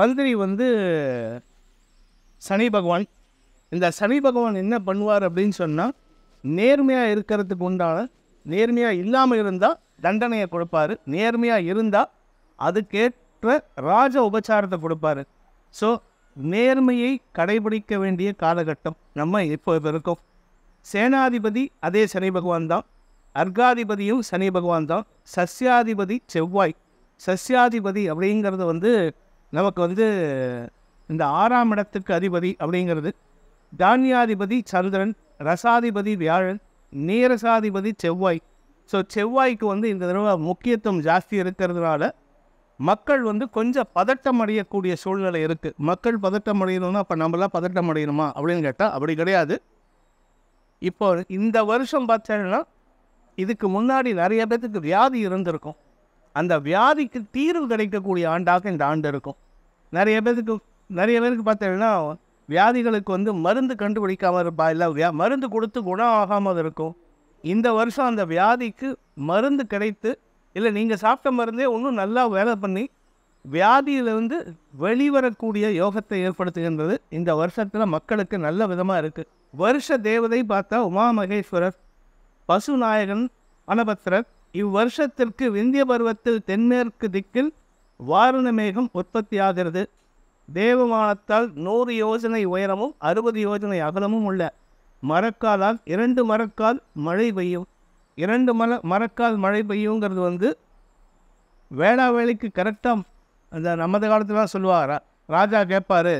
மந்திரி வந்து சனி பகவான் இந்த சனி பகவான் என்ன பண்ணுவார் அப்படின்னு சொன்னால் நேர்மையாக இருக்கிறதுக்கு உண்டான நேர்மையாக இல்லாமல் இருந்தால் தண்டனையை கொடுப்பார் நேர்மையாக இருந்தால் அதுக்கேற்ற ராஜ உபச்சாரத்தை கொடுப்பார் ஸோ நேர்மையை கடைபிடிக்க வேண்டிய காலகட்டம் நம்ம இப்போ இருக்கோம் சேனாதிபதி அதே சனி பகவான் தான் அர்காதிபதியும் சனி பகவான் தான் சஸ்யாதிபதி செவ்வாய் சசியாதிபதி அப்படிங்கிறது வந்து நமக்கு வந்து இந்த ஆறாம் இடத்துக்கு அதிபதி அப்படிங்கிறது தானியாதிபதி சந்திரன் ரசாதிபதி வியாழன் நீரசாதிபதி செவ்வாய் ஸோ செவ்வாய்க்கு வந்து இந்த தடவை முக்கியத்துவம் ஜாஸ்தி இருக்கிறதுனால மக்கள் வந்து கொஞ்சம் பதட்டம் அடையக்கூடிய சூழ்நிலை இருக்குது மக்கள் பதட்டம் அடையணும்னா அப்போ நம்மளாம் பதட்டம் அடையணுமா அப்படின்னு கேட்டால் அப்படி கிடையாது இப்போ இந்த வருஷம் பார்த்தேன்னா இதுக்கு முன்னாடி நிறைய பேர்த்துக்கு வியாதி இருந்திருக்கும் அந்த வியாதிக்கு தீர்வு கிடைக்கக்கூடிய ஆண்டாக இந்த ஆண்டு இருக்கும் நிறைய பேருக்கு நிறைய பேருக்கு பார்த்தீங்கன்னா வியாதிகளுக்கு வந்து மருந்து கண்டுபிடிக்காமல் இருப்பா இல்லை வியா மருந்து கொடுத்து குணம் ஆகாமல் இருக்கும் இந்த வருஷம் அந்த வியாதிக்கு மருந்து கிடைத்து இல்லை நீங்கள் சாப்பிட்ட மருந்தே ஒன்றும் நல்லா வேலை பண்ணி வியாதியிலிருந்து வெளிவரக்கூடிய யோகத்தை ஏற்படுத்துகின்றது இந்த வருஷத்தில் மக்களுக்கு நல்ல விதமாக இருக்குது வருஷ தேவதை பார்த்தா உமா மகேஸ்வரர் பசுநாயகன் அனபத்திரர் இவ்வருஷத்திற்கு விந்திய பருவத்தில் தென்மேற்கு திக்கில் வாரண மேகம் உற்பத்தியாகிறது தேவமானத்தால் நூறு யோஜனை உயரமும் அறுபது யோஜனை அகலமும் உள்ள மரக்காலால் இரண்டு மரக்கால் மழை பெய்யும் இரண்டு மல மரக்கால் மழை பெய்யுங்கிறது வந்து வேளாவேலைக்கு கரெக்டாக அந்த நமது காலத்துலாம் சொல்லுவார் ராஜா கேட்பார்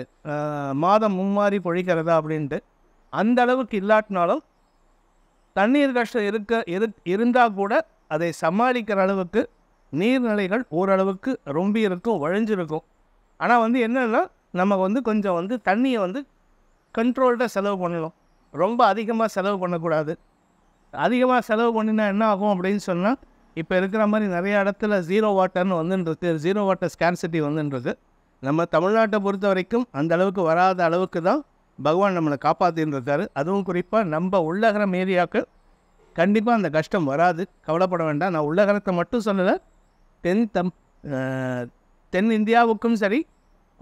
மாதம் மும்மாறி பொழிக்கிறதா அப்படின்ட்டு அந்த அளவுக்கு இல்லாட்டினாலும் தண்ணீர் கஷ்டம் இருக்க இரு இருந்தால் கூட அதை சமாளிக்கிற அளவுக்கு நீர்நிலைகள் ஓரளவுக்கு ரொம்பி இருக்கும் வழிஞ்சிருக்கும் ஆனால் வந்து என்னென்னா நம்ம வந்து கொஞ்சம் வந்து தண்ணியை வந்து கண்ட்ரோல்டாக செலவு பண்ணணும் ரொம்ப அதிகமாக செலவு பண்ணக்கூடாது அதிகமாக செலவு பண்ணினா என்ன ஆகும் அப்படின்னு சொன்னால் இப்போ இருக்கிற மாதிரி நிறைய இடத்துல ஜீரோ வாட்டர்னு வந்துன்றது ஜீரோ வாட்டர் ஸ்கேன்சிட்டி வந்துன்றது நம்ம தமிழ்நாட்டை பொறுத்த வரைக்கும் அந்த அளவுக்கு வராத அளவுக்கு தான் பகவான் நம்மளை காப்பாற்றின்னு அதுவும் குறிப்பாக நம்ம உள்ளகரம் ஏரியாவுக்கு கண்டிப்பாக அந்த கஷ்டம் வராது கவலைப்பட வேண்டாம் நான் உள்ளகரத்தை மட்டும் சொல்லலை தென் தம் தென் இந்தியாவுக்கும் சரி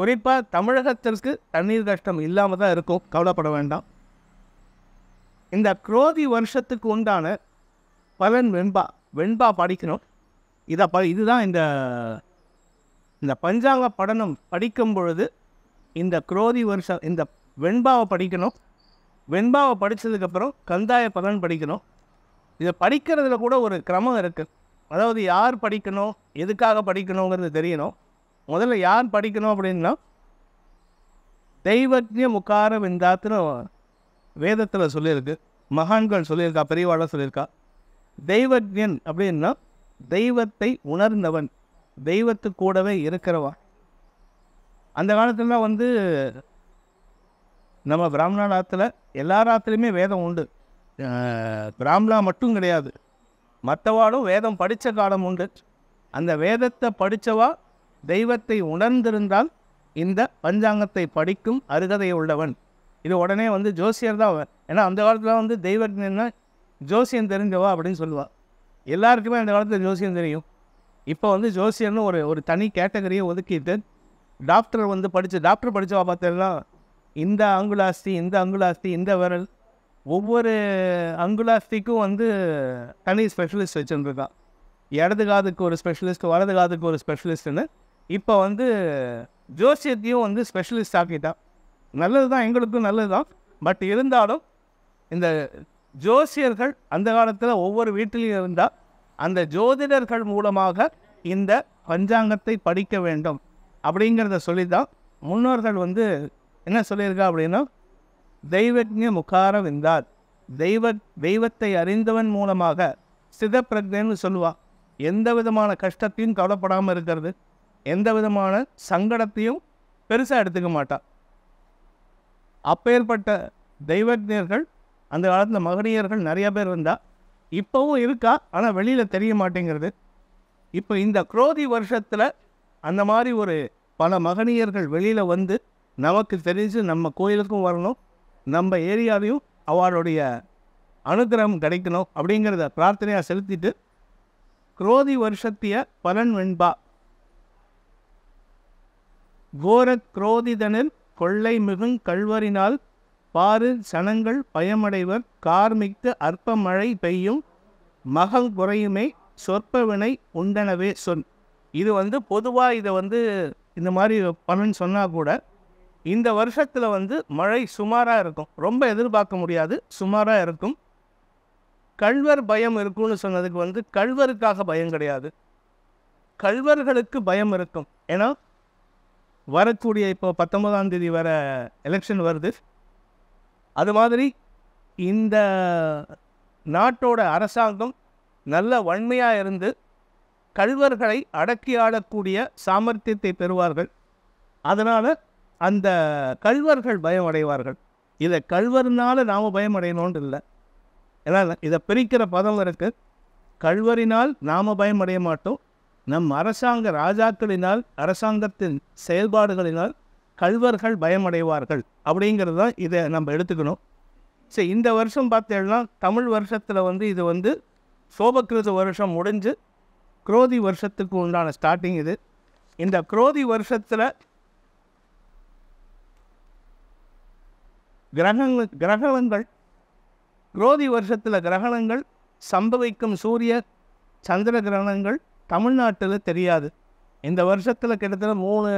குறிப்பாக தமிழகத்திற்கு தண்ணீர் கஷ்டம் இல்லாமல் தான் இருக்கும் கவலைப்பட வேண்டாம் இந்த குரோதி வருஷத்துக்கு உண்டான பலன் வெண்பா வெண்பா படிக்கணும் இதை ப இதுதான் இந்த இந்த பஞ்சாங்க படனம் படிக்கும் பொழுது இந்த குரோதி வருஷம் இந்த வெண்பாவை படிக்கணும் வெண்பாவை படித்ததுக்கப்புறம் கந்தாய பலன் படிக்கணும் இதை படிக்கிறதுல கூட ஒரு கிரமம் இருக்குது அதாவது யார் படிக்கணும் எதுக்காக படிக்கணுங்கிறது தெரியணும் முதல்ல யார் படிக்கணும் அப்படின்னா தெய்வஜ முக்கார விந்தாத்துன்னு வேதத்தில் சொல்லியிருக்கு மகான்கள் சொல்லியிருக்கா பெரியவாளாக சொல்லியிருக்கா தெய்வஜன் அப்படின்னா தெய்வத்தை உணர்ந்தவன் தெய்வத்து கூடவே இருக்கிறவன் அந்த காலத்துலலாம் வந்து நம்ம பிராமண நாத்தில் எல்லா வேதம் உண்டு பிராம்லா மட்டும் கிடையாது மற்றவாளும் வேதம் படித்த காலம் உண்டு அந்த வேதத்தை படித்தவா தெய்வத்தை உணர்ந்திருந்தால் இந்த பஞ்சாங்கத்தை படிக்கும் அருகதை உள்ளவன் இது உடனே வந்து ஜோசியர் தான் அவன் ஏன்னா அந்த காலத்தில் வந்து தெய்வத்தினா ஜோசியம் தெரிஞ்சவா அப்படின்னு சொல்லுவாள் எல்லாருக்குமே அந்த காலத்தில் ஜோசியம் தெரியும் இப்போ வந்து ஜோசியர்னு ஒரு ஒரு தனி கேட்டகரியை ஒதுக்கிட்டு டாக்டர் வந்து படித்து டாக்டர் படித்தவா பார்த்தேன்னா இந்த அங்குலாஸ்தி இந்த அங்குலாஸ்தி இந்த விரல் ஒவ்வொரு அங்குலாஸ்டிக்கும் வந்து தனி ஸ்பெஷலிஸ்ட் வச்சுருந்துருக்கான் இடது காதுக்கு ஒரு ஸ்பெஷலிஸ்ட் வலது காதுக்கு ஒரு ஸ்பெஷலிஸ்ட்டுன்னு இப்போ வந்து ஜோசியத்தையும் வந்து ஸ்பெஷலிஸ்ட் ஆக்கிட்டான் நல்லது தான் எங்களுக்கும் நல்லது தான் பட் இருந்தாலும் இந்த ஜோசியர்கள் அந்த காலத்தில் ஒவ்வொரு வீட்டிலையும் இருந்தால் அந்த ஜோதிடர்கள் மூலமாக இந்த பஞ்சாங்கத்தை படிக்க வேண்டும் அப்படிங்கிறத சொல்லி தான் முன்னோர்கள் வந்து என்ன சொல்லியிருக்கா அப்படின்னா முகாரம் முகாரவிந்தார் தெய்வ தெய்வத்தை அறிந்தவன் மூலமாக சிதப்பிரஜன்னு சொல்லுவா எந்த விதமான கஷ்டத்தையும் கவலைப்படாமல் இருக்கிறது எந்த விதமான சங்கடத்தையும் பெருசாக எடுத்துக்க மாட்டான் அப்பேற்பட்ட தெய்வஜர்கள் அந்த காலத்தில் மகனியர்கள் நிறைய பேர் இருந்தால் இப்போவும் இருக்கா ஆனால் வெளியில் தெரிய மாட்டேங்கிறது இப்போ இந்த குரோதி வருஷத்தில் அந்த மாதிரி ஒரு பல மகனியர்கள் வெளியில் வந்து நமக்கு தெரிஞ்சு நம்ம கோயிலுக்கும் வரணும் நம்ம ஏரியாவையும் அவளுடைய அனுகிரகம் கிடைக்கணும் அப்படிங்கிறத பிரார்த்தனையாக செலுத்திட்டு குரோதி வருஷத்திய பலன் வெண்பா கோர குரோதிதனில் கொள்ளை மிகுங் கல்வரினால் பாரு சனங்கள் பயமடைவர் கார்மிக்கு அற்ப மழை பெய்யும் மகள் குறையுமே சொற்ப வினை உண்டனவே சொல் இது வந்து பொதுவாக இதை வந்து இந்த மாதிரி பலன் சொன்னால் கூட இந்த வருஷத்தில் வந்து மழை சுமாராக இருக்கும் ரொம்ப எதிர்பார்க்க முடியாது சுமாராக இருக்கும் கல்வர் பயம் இருக்கும்னு சொன்னதுக்கு வந்து கல்வருக்காக பயம் கிடையாது கல்வர்களுக்கு பயம் இருக்கும் ஏன்னா வரக்கூடிய இப்போ பத்தொன்பதாம் தேதி வர எலெக்ஷன் வருது அது மாதிரி இந்த நாட்டோட அரசாங்கம் நல்ல வன்மையாக இருந்து கல்வர்களை அடக்கி ஆடக்கூடிய சாமர்த்தியத்தை பெறுவார்கள் அதனால் அந்த கல்வர்கள் பயம் அடைவார்கள் இதை கல்வரினால் நாம் பயம் அடையணும்னு இல்லை ஏன்னா இதை பிரிக்கிற பதம் இருக்குது கல்வரினால் நாம் பயம் அடைய மாட்டோம் நம் அரசாங்க ராஜாக்களினால் அரசாங்கத்தின் செயல்பாடுகளினால் கல்வர்கள் பயமடைவார்கள் அப்படிங்கிறது தான் இதை நம்ம எடுத்துக்கணும் சரி இந்த வருஷம் பார்த்தேன்னா தமிழ் வருஷத்தில் வந்து இது வந்து சோபக்கிருத வருஷம் முடிஞ்சு குரோதி வருஷத்துக்கு உண்டான ஸ்டார்டிங் இது இந்த குரோதி வருஷத்தில் கிரகங்கள் கிரகணங்கள் குரோதி வருஷத்தில் கிரகணங்கள் சம்பவிக்கும் சூரிய சந்திர கிரகணங்கள் தமிழ்நாட்டில் தெரியாது இந்த வருஷத்தில் கிட்டத்தட்ட மூணு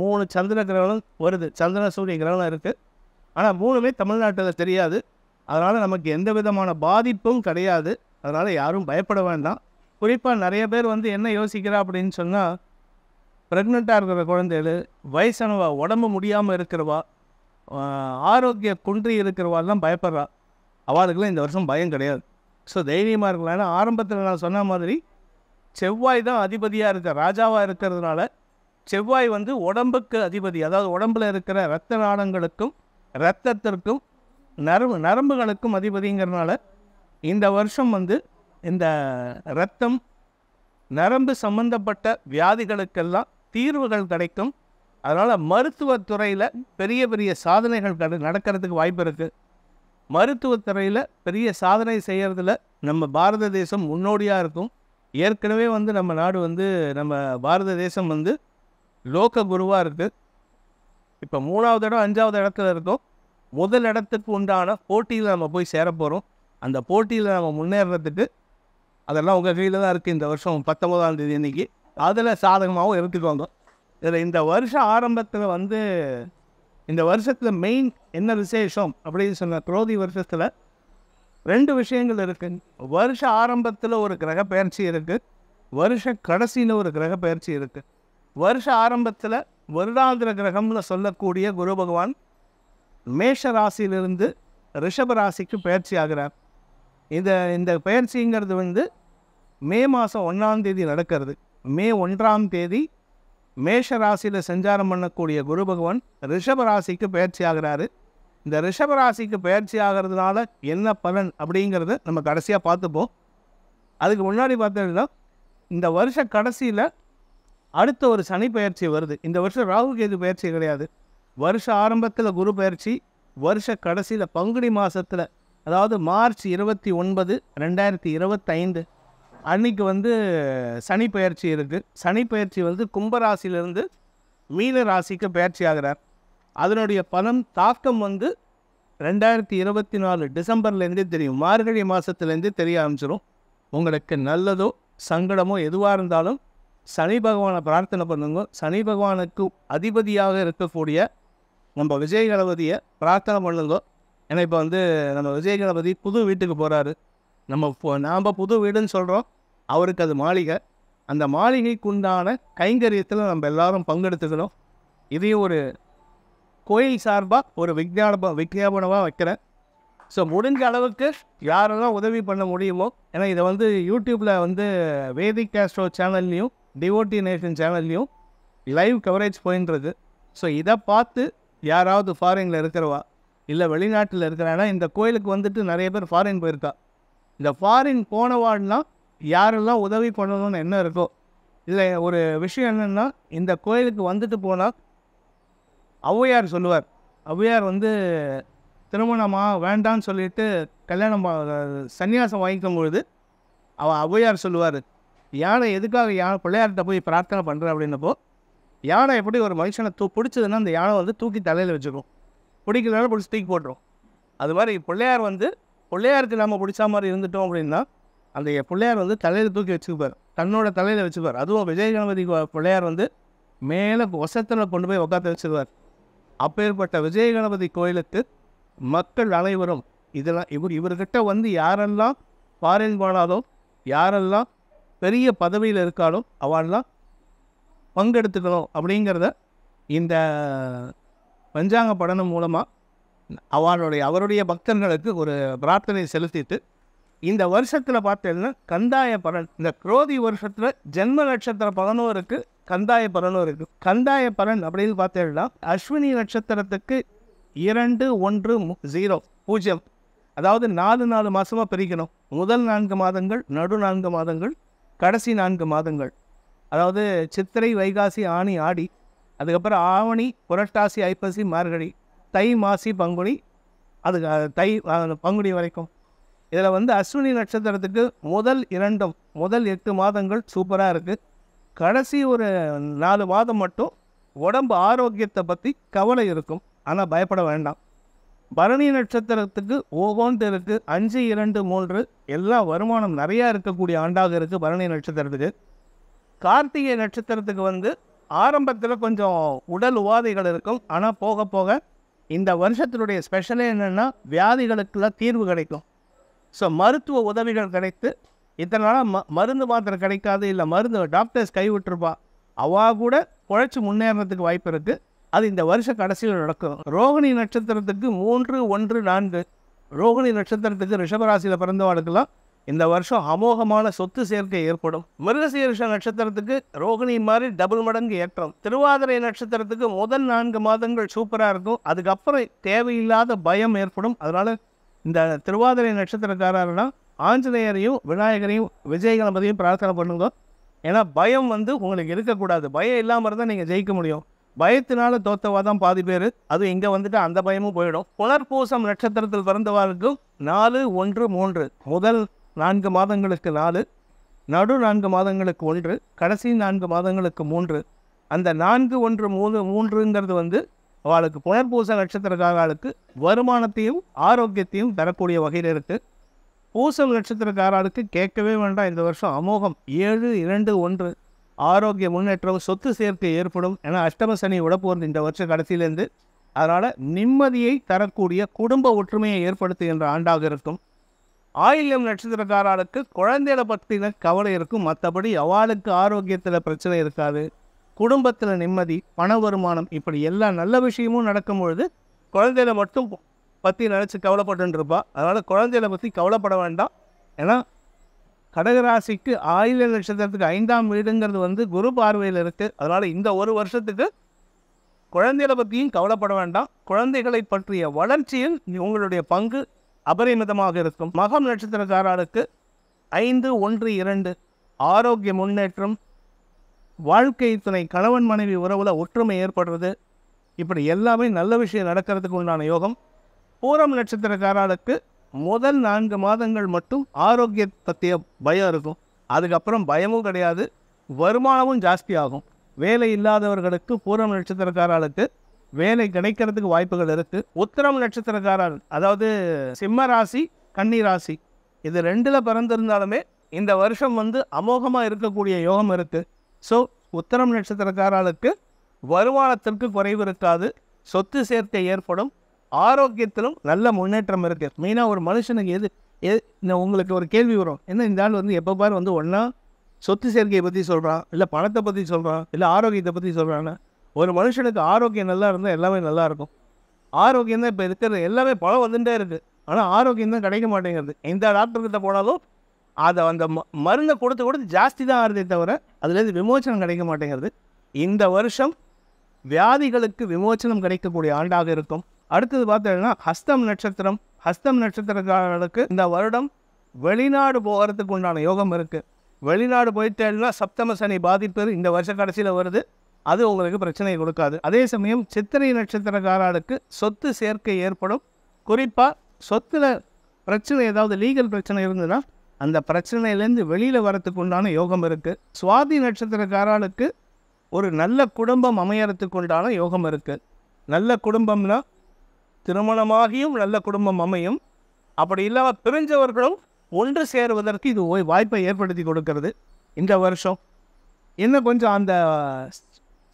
மூணு சந்திர கிரகணம் வருது சந்திர சூரிய கிரகணம் இருக்குது ஆனால் மூணுமே தமிழ்நாட்டில் தெரியாது அதனால் நமக்கு எந்த விதமான பாதிப்பும் கிடையாது அதனால் யாரும் பயப்பட வேண்டாம் குறிப்பாக நிறைய பேர் வந்து என்ன யோசிக்கிறா அப்படின்னு சொன்னால் ப்ரெக்னெண்ட்டாக இருக்கிற குழந்தைகள் வயசானவா உடம்பு முடியாமல் இருக்கிறவா ஆரோக்கிய குன்றி இருக்கிறவாள் தான் பயப்படுறா அவளுக்குலாம் இந்த வருஷம் பயம் கிடையாது ஸோ தைரியமாக இருக்கலாம் ஏன்னா ஆரம்பத்தில் நான் சொன்ன மாதிரி செவ்வாய் தான் அதிபதியாக இருக்க ராஜாவாக இருக்கிறதுனால செவ்வாய் வந்து உடம்புக்கு அதிபதி அதாவது உடம்பில் இருக்கிற இரத்த நாளங்களுக்கும் இரத்தத்திற்கும் நரம்பு நரம்புகளுக்கும் அதிபதிங்கிறனால இந்த வருஷம் வந்து இந்த இரத்தம் நரம்பு சம்பந்தப்பட்ட வியாதிகளுக்கெல்லாம் தீர்வுகள் கிடைக்கும் அதனால் மருத்துவத்துறையில் பெரிய பெரிய சாதனைகள் கடு நடக்கிறதுக்கு வாய்ப்பு இருக்குது மருத்துவத்துறையில் பெரிய சாதனை செய்கிறதுல நம்ம பாரத தேசம் முன்னோடியாக இருக்கும் ஏற்கனவே வந்து நம்ம நாடு வந்து நம்ம பாரத தேசம் வந்து லோக குருவாக இருக்குது இப்போ மூணாவது இடம் அஞ்சாவது இடத்துல இருக்கோம் முதல் இடத்துக்கு உண்டான போட்டியில் நம்ம போய் சேர போகிறோம் அந்த போட்டியில் நம்ம முன்னேறதுக்கு அதெல்லாம் உங்கள் கையில் தான் இருக்குது இந்த வருஷம் பத்தொம்போதாம் தேதி இன்றைக்கி அதில் சாதகமாகவும் எடுத்துக்கோங்க இதில் இந்த வருஷம் ஆரம்பத்தில் வந்து இந்த வருஷத்தில் மெயின் என்ன விசேஷம் அப்படின்னு சொன்ன குரோதி வருஷத்தில் ரெண்டு விஷயங்கள் இருக்குது வருஷ ஆரம்பத்தில் ஒரு கிரக பயிற்சி இருக்குது வருஷ கடைசியில் ஒரு கிரக பயிற்சி இருக்குது வருஷ ஆரம்பத்தில் வருடாந்திர கிரகம்னு சொல்லக்கூடிய குரு பகவான் மேஷ ராசியிலிருந்து ரிஷப ராசிக்கு பயிற்சி ஆகிறார் இந்த இந்த பயிற்சிங்கிறது வந்து மே மாதம் ஒன்றாம் தேதி நடக்கிறது மே ஒன்றாம் தேதி மேஷ ராசியில் சஞ்சாரம் பண்ணக்கூடிய குரு பகவான் ரிஷப ராசிக்கு பயிற்சி ஆகிறாரு இந்த ரிஷப ராசிக்கு பயிற்சி ஆகிறதுனால என்ன பலன் அப்படிங்கிறத நம்ம கடைசியாக பார்த்துப்போம் அதுக்கு முன்னாடி பார்த்தோம்னா இந்த வருஷ கடைசியில் அடுத்த ஒரு சனி பயிற்சி வருது இந்த வருஷம் ராகு கேது பயிற்சி கிடையாது வருஷ ஆரம்பத்தில் குரு பயிற்சி வருஷ கடைசியில் பங்குனி மாதத்தில் அதாவது மார்ச் இருபத்தி ஒன்பது ரெண்டாயிரத்தி இருபத்தைந்து அன்னைக்கு வந்து சனி பயிற்சி இருக்குது சனி பயிற்சி வந்து கும்பராசிலிருந்து மீன ராசிக்கு பயிற்சி ஆகிறார் அதனுடைய பலன் தாக்கம் வந்து ரெண்டாயிரத்தி இருபத்தி நாலு டிசம்பர்லேருந்தே தெரியும் மார்கழி மாதத்துலேருந்தே தெரிய ஆரம்பிச்சிடும் உங்களுக்கு நல்லதோ சங்கடமோ எதுவாக இருந்தாலும் சனி பகவானை பிரார்த்தனை பண்ணுங்க சனி பகவானுக்கு அதிபதியாக இருக்கக்கூடிய நம்ம விஜய கணபதியை பிரார்த்தனை பண்ணுங்க ஏன்னா இப்போ வந்து நம்ம விஜய கணபதி புது வீட்டுக்கு போகிறாரு நம்ம நாம் புது வீடுன்னு சொல்கிறோம் அவருக்கு அது மாளிகை அந்த மாளிகைக்குண்டான கைங்கரியத்தில் நம்ம எல்லாரும் பங்கெடுத்துக்கணும் இதையும் ஒரு கோயில் சார்பாக ஒரு விஜாப விஜாபனமாக வைக்கிறேன் ஸோ முடிஞ்ச அளவுக்கு யாரெல்லாம் உதவி பண்ண முடியுமோ ஏன்னா இதை வந்து யூடியூப்பில் வந்து வேதிக் கேஸ்ட்ரோ சேனல்லையும் டிவோட்டி நேஷன் சேனல்லையும் லைவ் கவரேஜ் போயின்றது ஸோ இதை பார்த்து யாராவது ஃபாரினில் இருக்கிறவா இல்லை வெளிநாட்டில் இருக்கிறானா இந்த கோயிலுக்கு வந்துட்டு நிறைய பேர் ஃபாரின் போயிருக்கா இந்த ஃபாரின் போனவாடெலாம் யாரெல்லாம் உதவி பண்ணணும்னு என்ன இருக்கோ இல்லை ஒரு விஷயம் என்னென்னா இந்த கோயிலுக்கு வந்துட்டு போனால் ஔவையார் சொல்லுவார் ஔவையார் வந்து திருமணமாக வேண்டான்னு சொல்லிட்டு கல்யாணம் சன்னியாசம் வாங்கிக்கும் பொழுது அவள் ஔவையார் சொல்லுவார் யானை எதுக்காக யானை பிள்ளையார்கிட்ட போய் பிரார்த்தனை பண்ணுற அப்படின்னப்போ யானை எப்படி ஒரு மனுஷனை தூ பிடிச்சதுன்னா அந்த யானை வந்து தூக்கி தலையில் வச்சுக்கும் பிடிக்கலன்னா பிடிச்சி தூக்கி போட்டுரும் அது மாதிரி பிள்ளையார் வந்து பிள்ளையாருக்கு நம்ம பிடிச்ச மாதிரி இருந்துட்டோம் அப்படின்னா அந்த பிள்ளையார் வந்து தலையில் தூக்கி வச்சுக்குப்பார் தன்னோட தலையில் வச்சுக்குவார் அதுவும் விஜயகணபதி பிள்ளையார் வந்து மேலே வசத்தில் கொண்டு போய் உட்காந்து வச்சுருவார் அப்பேற்பட்ட விஜயகணபதி கோயிலுக்கு மக்கள் அனைவரும் இதெல்லாம் இவர் இவர்கிட்ட வந்து யாரெல்லாம் ஃபாரின் போனாலும் யாரெல்லாம் பெரிய பதவியில் இருக்காலும் அவெல்லாம் பங்கெடுத்துக்கணும் அப்படிங்கிறத இந்த பஞ்சாங்க படனம் மூலமாக அவருடைய அவருடைய பக்தர்களுக்கு ஒரு பிரார்த்தனை செலுத்திட்டு இந்த வருஷத்தில் பார்த்தீங்கன்னா கந்தாய பலன் இந்த குரோதி வருஷத்தில் ஜென்ம நட்சத்திரம் பதினோருக்கு கந்தாய பலனும் இருக்குது கந்தாய பலன் அப்படின்னு பார்த்தீங்கன்னா அஸ்வினி நட்சத்திரத்துக்கு இரண்டு ஒன்று ஜீரோ பூஜ்ஜியம் அதாவது நாலு நாலு மாதமாக பிரிக்கணும் முதல் நான்கு மாதங்கள் நடு நான்கு மாதங்கள் கடைசி நான்கு மாதங்கள் அதாவது சித்திரை வைகாசி ஆணி ஆடி அதுக்கப்புறம் ஆவணி புரட்டாசி ஐப்பசி மார்கழி தை மாசி பங்குனி அது தை பங்குனி வரைக்கும் இதில் வந்து அஸ்வினி நட்சத்திரத்துக்கு முதல் இரண்டும் முதல் எட்டு மாதங்கள் சூப்பராக இருக்குது கடைசி ஒரு நாலு மாதம் மட்டும் உடம்பு ஆரோக்கியத்தை பற்றி கவலை இருக்கும் ஆனால் பயப்பட வேண்டாம் பரணி நட்சத்திரத்துக்கு ஒவ்வொன்று இருக்குது அஞ்சு இரண்டு மூன்று எல்லா வருமானம் நிறையா இருக்கக்கூடிய ஆண்டாக இருக்குது பரணி நட்சத்திரத்துக்கு கார்த்திகை நட்சத்திரத்துக்கு வந்து ஆரம்பத்தில் கொஞ்சம் உடல் உபாதைகள் இருக்கும் ஆனால் போக போக இந்த வருஷத்தினுடைய ஸ்பெஷலே என்னென்னா வியாதிகளுக்கெல்லாம் தீர்வு கிடைக்கும் ஸோ மருத்துவ உதவிகள் கிடைத்து இத்தனை நாளாக ம மருந்து மாத்திரை கிடைக்காது இல்லை மருந்து டாக்டர்ஸ் கைவிட்டுருப்பா அவா கூட குழச்சி முன்னேறதுக்கு வாய்ப்பு இருக்குது அது இந்த வருஷ கடைசியில் நடக்கும் ரோகிணி நட்சத்திரத்துக்கு மூன்று ஒன்று நான்கு ரோகிணி நட்சத்திரத்துக்கு ரிஷபராசியில் பிறந்தவாளுக்கெல்லாம் இந்த வருஷம் அமோகமான சொத்து சேர்க்கை ஏற்படும் மிருகசீரிஷ நட்சத்திரத்துக்கு ரோகிணி மாதிரி டபுள் மடங்கு ஏற்றம் திருவாதிரை நட்சத்திரத்துக்கு முதல் நான்கு மாதங்கள் சூப்பராக இருக்கும் அதுக்கப்புறம் தேவையில்லாத பயம் ஏற்படும் அதனால் இந்த திருவாதிரை நட்சத்திரக்காரர்னா ஆஞ்சநேயரையும் விநாயகரையும் விஜயகணபதியும் பிரார்த்தனை பண்ணுங்க ஏன்னா பயம் வந்து உங்களுக்கு இருக்கக்கூடாது பயம் இல்லாமல் இருந்தால் நீங்கள் ஜெயிக்க முடியும் பயத்தினால தோத்தவா தான் பாதி பேர் அது இங்கே வந்துட்டு அந்த பயமும் போயிடும் புனர்பூசம் நட்சத்திரத்தில் பிறந்தவாருக்கும் நாலு ஒன்று மூன்று முதல் நான்கு மாதங்களுக்கு நாலு நடு நான்கு மாதங்களுக்கு ஒன்று கடைசி நான்கு மாதங்களுக்கு மூன்று அந்த நான்கு ஒன்று மூணு மூன்றுங்கிறது வந்து அவளுக்கு புனர்பூச நட்சத்திரக்காரர்களுக்கு வருமானத்தையும் ஆரோக்கியத்தையும் தரக்கூடிய வகையில் இருக்குது பூசல் நட்சத்திரக்காரர்களுக்கு கேட்கவே வேண்டாம் இந்த வருஷம் அமோகம் ஏழு இரண்டு ஒன்று ஆரோக்கிய முன்னேற்றம் சொத்து சேர்க்கை ஏற்படும் என அஷ்டம சனி உடப்போகிறது இந்த வருஷம் கடைசியிலேருந்து அதனால் நிம்மதியை தரக்கூடிய குடும்ப ஒற்றுமையை ஏற்படுத்துகின்ற ஆண்டாக இருக்கும் ஆயில்யம் நட்சத்திரக்காரர்களுக்கு குழந்தைகளை பற்றின கவலை இருக்கும் மற்றபடி அவளுக்கு ஆரோக்கியத்தில் பிரச்சனை இருக்காது குடும்பத்தில் நிம்மதி பண வருமானம் இப்படி எல்லா நல்ல விஷயமும் நடக்கும் பொழுது மட்டும் பற்றி நினச்சி கவலைப்பட்டுருப்பா அதனால் குழந்தையில பற்றி கவலைப்பட வேண்டாம் ஏன்னா கடகராசிக்கு ஆயுத நட்சத்திரத்துக்கு ஐந்தாம் வீடுங்கிறது வந்து குரு பார்வையில் இருக்குது அதனால் இந்த ஒரு வருஷத்துக்கு குழந்தைகளை பற்றியும் கவலைப்பட வேண்டாம் குழந்தைகளை பற்றிய வளர்ச்சியில் உங்களுடைய பங்கு அபரிமிதமாக இருக்கும் மகம் நட்சத்திரக்காரருக்கு ஐந்து ஒன்று இரண்டு ஆரோக்கிய முன்னேற்றம் வாழ்க்கை துணை கணவன் மனைவி உறவில் ஒற்றுமை ஏற்படுறது இப்படி எல்லாமே நல்ல விஷயம் நடக்கிறதுக்கு உண்டான யோகம் பூரம் நட்சத்திரக்காரர்களுக்கு முதல் நான்கு மாதங்கள் மட்டும் ஆரோக்கிய பற்றிய பயம் இருக்கும் அதுக்கப்புறம் பயமும் கிடையாது வருமானமும் ஜாஸ்தியாகும் வேலை இல்லாதவர்களுக்கு பூரம் நட்சத்திரக்காரர்களுக்கு வேலை கிடைக்கிறதுக்கு வாய்ப்புகள் இருக்குது உத்தரம் நட்சத்திரக்காரர் அதாவது சிம்ம ராசி கன்னி ராசி இது ரெண்டில் பிறந்திருந்தாலுமே இந்த வருஷம் வந்து அமோகமாக இருக்கக்கூடிய யோகம் இருக்குது ஸோ உத்தரம் நட்சத்திரக்காரர்களுக்கு வருமானத்திற்கு குறைவு இருக்காது சொத்து சேர்க்கை ஏற்படும் ஆரோக்கியத்திலும் நல்ல முன்னேற்றம் இருக்குது மெயினாக ஒரு மனுஷனுக்கு எது எ உங்களுக்கு ஒரு கேள்வி வரும் என்ன இந்த ஆள் வந்து எப்போ பார் வந்து ஒன்றா சொத்து சேர்க்கையை பற்றி சொல்கிறான் இல்லை பணத்தை பற்றி சொல்கிறான் இல்லை ஆரோக்கியத்தை பற்றி சொல்கிறான்னா ஒரு மனுஷனுக்கு ஆரோக்கியம் நல்லா இருந்தால் எல்லாமே நல்லா இருக்கும் ஆரோக்கியம் தான் இப்போ இருக்கிறது எல்லாமே பழம் வந்துட்டே இருக்குது ஆனால் ஆரோக்கியம் தான் கிடைக்க மாட்டேங்கிறது எந்த டாக்டர்கிட்ட போனாலும் அதை அந்த ம மருந்தை கொடுத்து கொடுத்து ஜாஸ்தி தான் ஆறுதே தவிர அதுலேருந்து விமோச்சனம் கிடைக்க மாட்டேங்கிறது இந்த வருஷம் வியாதிகளுக்கு விமோச்சனம் கிடைக்கக்கூடிய ஆண்டாக இருக்கும் அடுத்தது பார்த்தீங்கன்னா ஹஸ்தம் நட்சத்திரம் ஹஸ்தம் நட்சத்திரக்காரர்களுக்கு இந்த வருடம் வெளிநாடு போகிறதுக்கு உண்டான யோகம் இருக்குது வெளிநாடு போயிட்டேன்னா சப்தம சனி பாதிப்பு இந்த வருஷ கடைசியில் வருது அது உங்களுக்கு பிரச்சனை கொடுக்காது அதே சமயம் சித்திரை நட்சத்திரக்காரர்களுக்கு சொத்து சேர்க்கை ஏற்படும் குறிப்பாக சொத்தில் பிரச்சனை ஏதாவது லீகல் பிரச்சனை இருந்ததுன்னா அந்த பிரச்சனையிலேருந்து வெளியில் வரத்துக்கு உண்டான யோகம் இருக்குது சுவாதி நட்சத்திரக்காரர்களுக்கு ஒரு நல்ல குடும்பம் அமையறதுக்கு உண்டான யோகம் இருக்குது நல்ல குடும்பம்னா திருமணமாகியும் நல்ல குடும்பம் அமையும் அப்படி இல்லாமல் பிரிஞ்சவர்களும் ஒன்று சேருவதற்கு இது வாய்ப்பை ஏற்படுத்தி கொடுக்கறது இந்த வருஷம் இன்னும் கொஞ்சம் அந்த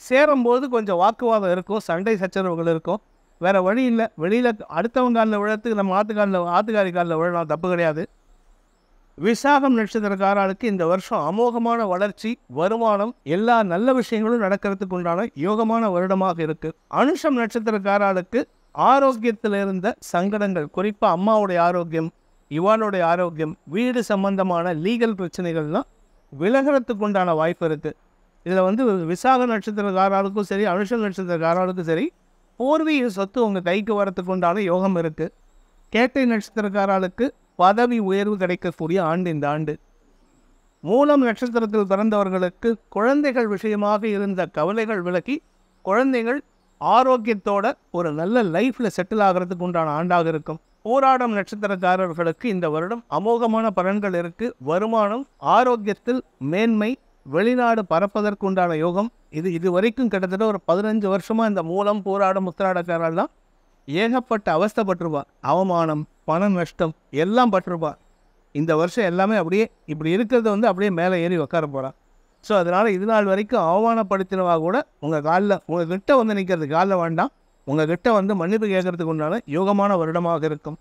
சேரும்போது கொஞ்சம் வாக்குவாதம் இருக்கும் சண்டை சச்சரவுகள் இருக்கும் வேறு வழி இல்லை வெளியில் அடுத்தவங்க காலில் விழத்துக்கு நம்ம ஆத்துக்காலில் ஆத்துக்காரி காலில் விழலாம் தப்பு கிடையாது விசாகம் நட்சத்திரக்காரர்களுக்கு இந்த வருஷம் அமோகமான வளர்ச்சி வருமானம் எல்லா நல்ல விஷயங்களும் நடக்கிறதுக்கு உண்டான யோகமான வருடமாக இருக்குது அனுஷம் நட்சத்திரக்காரர்களுக்கு ஆரோக்கியத்தில் இருந்த சங்கடங்கள் குறிப்பாக அம்மாவுடைய ஆரோக்கியம் இவானுடைய ஆரோக்கியம் வீடு சம்பந்தமான லீகல் பிரச்சனைகள்லாம் விலகிறதுக்கு உண்டான வாய்ப்பு இருக்குது இதில் வந்து விசாக நட்சத்திரக்காரர்களுக்கும் சரி அனுஷ நட்சத்திரக்காரர்களுக்கும் சரி பூர்வீக சொத்து உங்கள் கைக்கு வரத்துக்கு உண்டான யோகம் இருக்குது கேட்டை நட்சத்திரக்காரர்களுக்கு பதவி உயர்வு கிடைக்கக்கூடிய ஆண்டு இந்த ஆண்டு மூலம் நட்சத்திரத்தில் பிறந்தவர்களுக்கு குழந்தைகள் விஷயமாக இருந்த கவலைகள் விலக்கி குழந்தைகள் ஆரோக்கியத்தோட ஒரு நல்ல லைஃப்பில் செட்டில் ஆகிறதுக்கு உண்டான ஆண்டாக இருக்கும் போராடம் நட்சத்திரக்காரர்களுக்கு இந்த வருடம் அமோகமான பலன்கள் இருக்குது வருமானம் ஆரோக்கியத்தில் மேன்மை வெளிநாடு பறப்பதற்குண்டான யோகம் இது இது வரைக்கும் கிட்டத்தட்ட ஒரு பதினஞ்சு வருஷமாக இந்த மூலம் போராடும் தான் ஏகப்பட்ட அவஸ்தப்பட்டிருப்பா அவமானம் பண நஷ்டம் எல்லாம் பட்டிருப்பார் இந்த வருஷம் எல்லாமே அப்படியே இப்படி இருக்கிறத வந்து அப்படியே மேலே ஏறி உட்கார போகிறான் ஸோ அதனால் இது நாள் வரைக்கும் அவமானப்படுத்தினவா கூட உங்கள் காலில் உங்கள் கிட்ட வந்து நிற்கிறது காலில் வேண்டாம் உங்கள் கிட்ட வந்து மன்னிப்பு கேட்கறதுக்கு உண்டான யோகமான வருடமாக இருக்கும்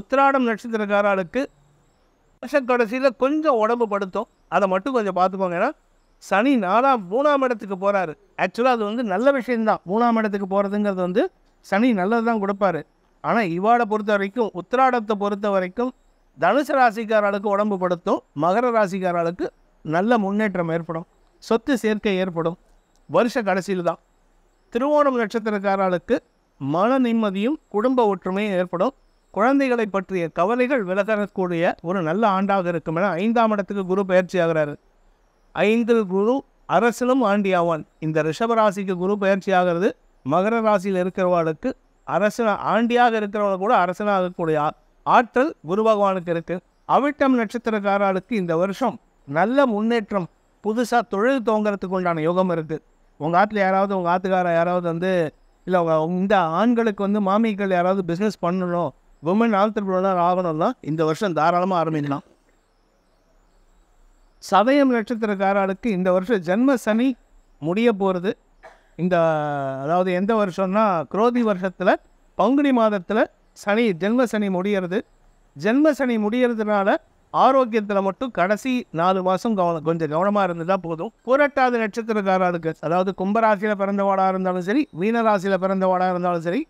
உத்திராடம் நட்சத்திரக்காரர்களுக்கு வருஷ கடைசியில் கொஞ்சம் உடம்பு படுத்தும் அதை மட்டும் கொஞ்சம் பார்த்துக்கோங்க ஏன்னா சனி நாலாம் மூணாம் இடத்துக்கு போகிறாரு ஆக்சுவலாக அது வந்து நல்ல விஷயம்தான் மூணாம் இடத்துக்கு போகிறதுங்கிறது வந்து சனி நல்லது தான் கொடுப்பாரு ஆனால் இவாடை பொறுத்த வரைக்கும் உத்திராடத்தை பொறுத்த வரைக்கும் தனுசு ராசிக்காரர்களுக்கு உடம்பு படுத்தும் மகர ராசிக்காரர்களுக்கு நல்ல முன்னேற்றம் ஏற்படும் சொத்து சேர்க்கை ஏற்படும் வருஷ கடைசியில் தான் திருவோணம் நட்சத்திரக்காரர்களுக்கு மன நிம்மதியும் குடும்ப ஒற்றுமையும் ஏற்படும் குழந்தைகளை பற்றிய கவலைகள் விலகக்கூடிய ஒரு நல்ல ஆண்டாக இருக்கும் என ஐந்தாம் இடத்துக்கு குரு பயிற்சி ஆகிறாரு ஐந்தில் குரு அரசனும் ஆண்டியாவான் இந்த ரிஷபராசிக்கு குரு பயிற்சி ஆகிறது மகர ராசியில் இருக்கிறவர்களுக்கு அரசன ஆண்டியாக இருக்கிறவங்க கூட அரசனாக இருக்கக்கூடிய ஆற்றல் குரு பகவானுக்கு இருக்குது அவிட்டம் நட்சத்திரக்காரர்களுக்கு இந்த வருஷம் நல்ல முன்னேற்றம் புதுசாக தொழில் துவங்குறதுக்கு உண்டான யோகம் இருக்குது உங்கள் ஆற்றில் யாராவது உங்கள் ஆத்துக்காரர் யாராவது வந்து இல்லை உங்கள் இந்த ஆண்களுக்கு வந்து மாமிக்கள் யாராவது பிஸ்னஸ் பண்ணணும் உமன் ஆல்டர்பிரனர் ஆகணும்னா இந்த வருஷம் தாராளமாக ஆரம்பிக்கலாம் சதயம் நட்சத்திரக்காரர்களுக்கு இந்த வருஷம் ஜென்ம சனி முடிய போகிறது இந்த அதாவது எந்த வருஷம்னா குரோதி வருஷத்தில் பங்குனி மாதத்தில் சனி ஜென்ம சனி முடிகிறது ஜென்ம சனி முடிகிறதுனால ஆரோக்கியத்தில் மட்டும் கடைசி நாலு மாதம் கவனம் கொஞ்சம் கவனமாக இருந்ததாக போதும் புரட்டாத நட்சத்திரக்காரர்களுக்கு அதாவது கும்பராசியில் பிறந்தவாடாக இருந்தாலும் சரி மீனராசியில் பிறந்தவாடாக இருந்தாலும் சரி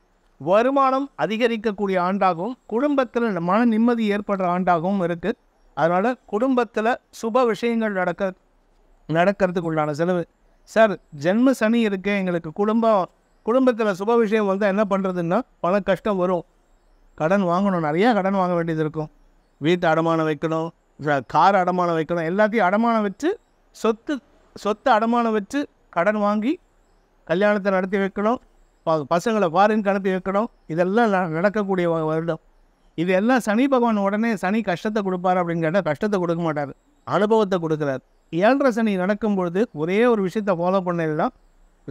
வருமானம் அதிகரிக்கக்கூடிய ஆண்டாகவும் குடும்பத்தில் மன நிம்மதி ஏற்படுற ஆண்டாகவும் இருக்குது அதனால் குடும்பத்தில் சுப விஷயங்கள் நடக்க நடக்கிறதுக்கு உண்டான செலவு சார் ஜென்ம சனி இருக்கு எங்களுக்கு குடும்பம் குடும்பத்தில் சுப விஷயம் வந்து என்ன பண்ணுறதுன்னா பல கஷ்டம் வரும் கடன் வாங்கணும் நிறையா கடன் வாங்க வேண்டியது இருக்கும் வீட்டு அடமானம் வைக்கணும் கார் அடமானம் வைக்கணும் எல்லாத்தையும் அடமானம் வச்சு சொத்து சொத்து அடமானம் வச்சு கடன் வாங்கி கல்யாணத்தை நடத்தி வைக்கணும் பசங்களை ஃபாரின் கணத்தி வைக்கணும் இதெல்லாம் நடக்கக்கூடிய வருடம் இது எல்லாம் சனி பகவான் உடனே சனி கஷ்டத்தை கொடுப்பார் அப்படின்னு கேட்டால் கஷ்டத்தை கொடுக்க மாட்டார் அனுபவத்தை கொடுக்குறாரு ஏழரை சனி நடக்கும்பொழுது ஒரே ஒரு விஷயத்தை ஃபாலோ பண்ணலாம்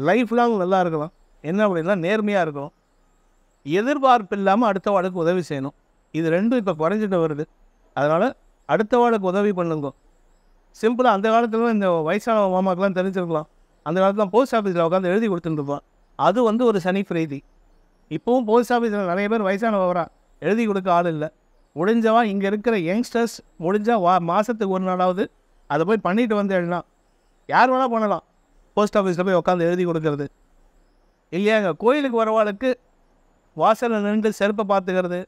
லைஃப் லாங் நல்லா இருக்கலாம் என்ன அப்படின்னா நேர்மையாக இருக்கும் எதிர்பார்ப்பு இல்லாமல் அடுத்த வாழ்க்கை உதவி செய்யணும் இது ரெண்டும் இப்போ குறைஞ்சிட்டு வருது அதனால் அடுத்த வாழ்க்கை உதவி பண்ணுங்க சிம்பிளாக அந்த காலத்தில் இந்த வயசான மாமாக்கெலாம் தெரிஞ்சிருக்கலாம் அந்த காலத்தில் போஸ்ட் ஆஃபீஸில் உட்காந்து எழுதி கொடுத்துருப்பான் அது வந்து ஒரு சனி பிரீதி இப்போவும் போஸ்ட் ஆஃபீஸில் நிறைய பேர் வயசானவரா எழுதி கொடுக்க ஆள் இல்லை முடிஞ்சவா இங்கே இருக்கிற யங்ஸ்டர்ஸ் முடிஞ்சால் வா மாதத்துக்கு ஒரு நாளாவது அதை போய் பண்ணிட்டு வந்து எழுதலாம் யார் வேணால் பண்ணலாம் போஸ்ட் ஆஃபீஸில் போய் உட்காந்து எழுதி கொடுக்கறது இல்லையாங்க கோயிலுக்கு வரவாளுக்கு வாசலில் நின்று செருப்பை பார்த்துக்கிறது